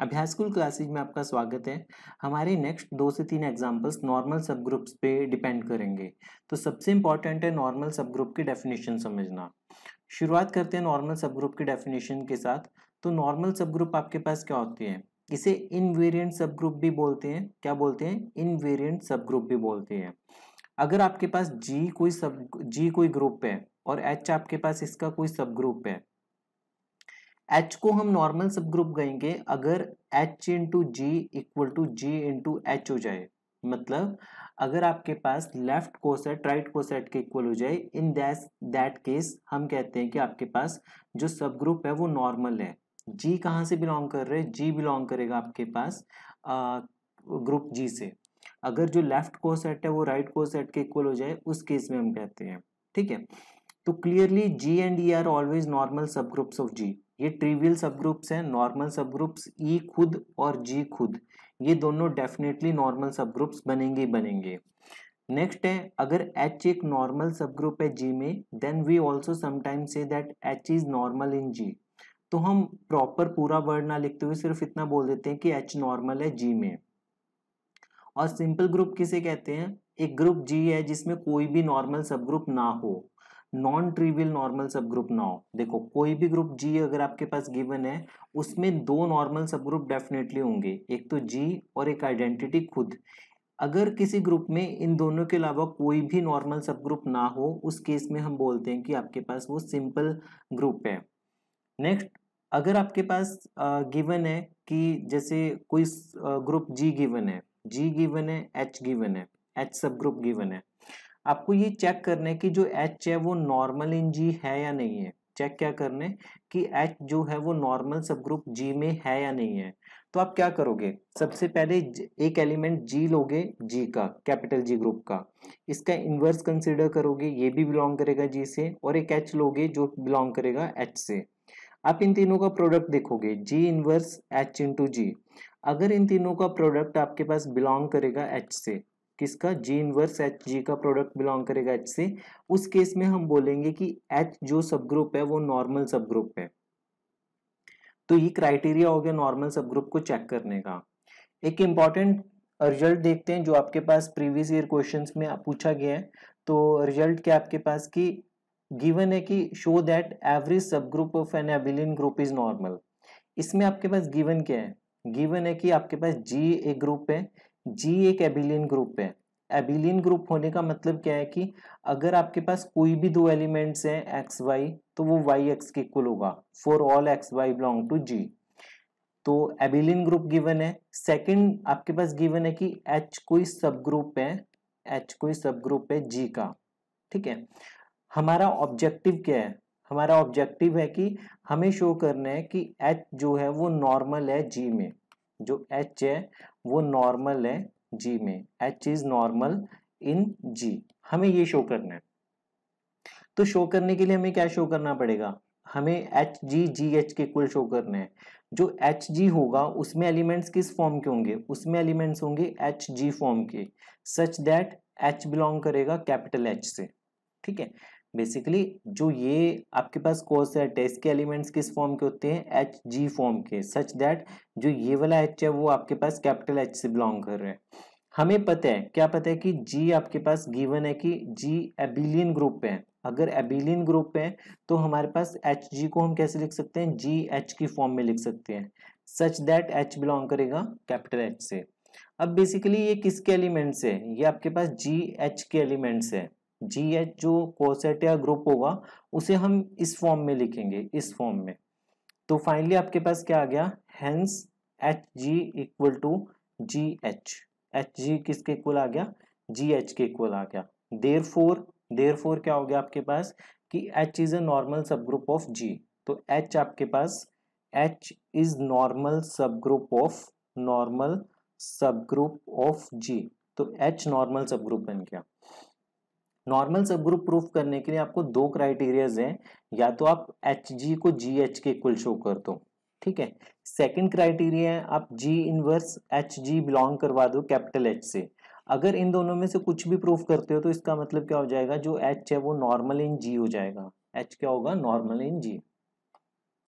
अभ्यास school classes में आपका स्वागत है हमारे नेक्स्ट दो से तीन एग्जांपल्स नॉर्मल सब ग्रुप्स पे डिपेंड करेंगे तो सबसे इंपॉर्टेंट है नॉर्मल सब ग्रुप की डेफिनेशन समझना शुरुआत करते हैं नॉर्मल सब ग्रुप की डेफिनेशन के साथ तो नॉर्मल सब ग्रुप आपके पास क्या होते हैं इसे इनवेरियंट सब ग्रुप भी बोलते हैं क्या बोलते हैं वेरियंट सब ग्रुप भी बोलते हैं अगर आपके पास जी कोई सब जी कोई ग्रुप है और एच आपके पास इसका कोई सब ग्रुप है एच को हम नॉर्मल सब ग्रुप कहेंगे अगर H into G equal to G into H हो जाए मतलब अगर आपके पास लेफ्ट कोसेट राइट कोसेट के इक्वल हो जाए इन दैस दैट केस हम कहते हैं कि आपके पास जो सब ग्रुप है वो नॉर्मल है जी कहाँ से बिलोंग कर रहे हैं जी बिलोंग करेगा आपके पास ग्रुप जी से अगर जो लेफ्ट कोसेट है वो राइट कोसेट के इक्वल हो जाए उस केस में हम कहते हैं ठीक है तो clearly G and e are always normal subgroups of G ये ट्रिवियल सब ग्रुप्स हैं नॉर्मल सब ग्रुप्स ई खुद और जी खुद ये दोनों डेफिनेटली नॉर्मल सब ग्रुप्स बनेंगे बनेंगे नेक्स्ट है अगर एच एक नॉर्मल सब ग्रुप है जी में then we also sometime say that H is normal in G तो हम प्रॉपर पूरा वर्ड ना लिखते हुए सिर्फ इतना बोल देते हैं कि एच नॉर्मल है जी में और सिंपल ग्रुप किसे कहते हैं एक ग्रुप जी है जिसमें कोई भी नॉर्मल सब ग्रुप ना हो non trivial normal subgroup ना हो देखो कोई भी ग्रुप जी अगर आपके पास गिवन है उसमें दो नॉर्मल सब ग्रुप डेफिनेटली होंगे एक तो जी और एक आइडेंटिटी खुद अगर किसी ग्रुप में इन दोनों के अलावा कोई भी नॉर्मल सब ग्रुप ना हो उस केस में हम बोलते हैं कि आपके पास वो सिंपल ग्रुप है नेक्स्ट अगर आपके पास गिवन है कि जैसे कोई ग्रुप जी गिवन है जी गिवन है एच गिवन है एच सब ग्रुप गिवन है आपको ये चेक करने की जो एच है वो नॉर्मल इन जी है या नहीं है चेक क्या करने कि एच जो है वो नॉर्मल सब ग्रुप जी में है या नहीं है तो आप क्या करोगे सबसे पहले एक एलिमेंट जी लोगे जी का कैपिटल जी ग्रुप का इसका इन्वर्स कंसिडर करोगे ये भी बिलोंग करेगा जी से और एक एच लोगे जो बिलोंग करेगा एच से आप इन तीनों का प्रोडक्ट देखोगे G inverse H into G अगर इन तीनों का प्रोडक्ट आपके पास बिलोंग करेगा एच से किसका जी इनवर्स एच जी का प्रोडक्ट बिलोंग करेगा एच से उस केस में हम बोलेंगे कि एच जो सब ग्रुप है वो नॉर्मल सब ग्रुप है तो ये क्राइटेरिया हो गया नॉर्मल सब ग्रुप को चेक करने का एक इंपॉर्टेंट रिजल्ट देखते हैं जो आपके पास प्रीवियस ईयर क्वेश्चन में पूछा गया है तो रिजल्ट क्या आपके पास कि गिवन है कि show that every subgroup of an abelian group is normal इसमें आपके पास गिवन क्या है गिवन है कि आपके पास जी एक ग्रुप है जी एक एबिलियन ग्रुप है एबिलियन ग्रुप होने का मतलब क्या है कि अगर आपके पास कोई भी दो एलिमेंट्स हैं एक्स वाई तो वो वाई एक्स के इक्वल होगा for all x y belong to G तो एबिलियन ग्रुप गिवन है सेकंड आपके पास गिवन है कि एच कोई सब ग्रुप है एच कोई सब ग्रुप है जी का ठीक है हमारा ऑब्जेक्टिव क्या है हमारा ऑब्जेक्टिव है कि हमें शो करना है कि एच जो है वो नॉर्मल है जी में जो एच है वो नॉर्मल है जी में H is normal in G हमें ये शो करना है तो शो करने के लिए हमें क्या शो करना पड़ेगा हमें एच जी जी एच के कुल शो करने हैं जो एच जी होगा उसमें एलिमेंट्स किस फॉर्म के होंगे उसमें एलिमेंट्स होंगे एच जी फॉर्म के सच दैट एच बिलोंग करेगा कैपिटल एच से ठीक है बेसिकली जो ये आपके पास कोर्स है टेस्ट के एलिमेंट्स किस फॉर्म के होते हैं एच जी फॉर्म के सच दैट जो ये वाला एच है वो आपके पास कैपिटल एच से बिलोंग कर रहे हैं हमें पता है क्या पता है कि जी आपके पास गिवन है कि जी एबिलियन ग्रुप पे है अगर एबिलियन ग्रुप पे है तो हमारे पास एच जी को हम कैसे लिख सकते हैं जी एच की फॉर्म में लिख सकते हैं सच दैट एच बिलोंग करेगा कैपिटल एच से अब बेसिकली ये किसके एलिमेंट्स है ये आपके पास जी एच के एलिमेंट्स है जी एच जो कोसेट या ग्रुप होगा उसे हम इस फॉर्म में लिखेंगे इस फॉर्म में तो फाइनली आपके पास क्या आ गया hence H G equal to G H H G किसके इक्वल आ गया जी एच के इक्वल आ गया देर फोर देर फोर क्या हो गया आपके पास कि H is a normal subgroup of G तो एच आपके पास H is normal subgroup of normal subgroup of G तो एच नॉर्मल सब ग्रुप बन गया नॉर्मल सब ग्रुप प्रूफ करने के लिए आपको दो क्राइटेरियाज हैं या तो आप एच जी को जी एच के इक्वल शो कर दो ठीक है सेकंड क्राइटेरिया है आप G inverse H G belong करवा दो कैपिटल एच से अगर इन दोनों में से कुछ भी प्रूफ करते हो तो इसका मतलब क्या हो जाएगा जो एच है वो नॉर्मल इन जी हो जाएगा एच क्या होगा नॉर्मल इन जी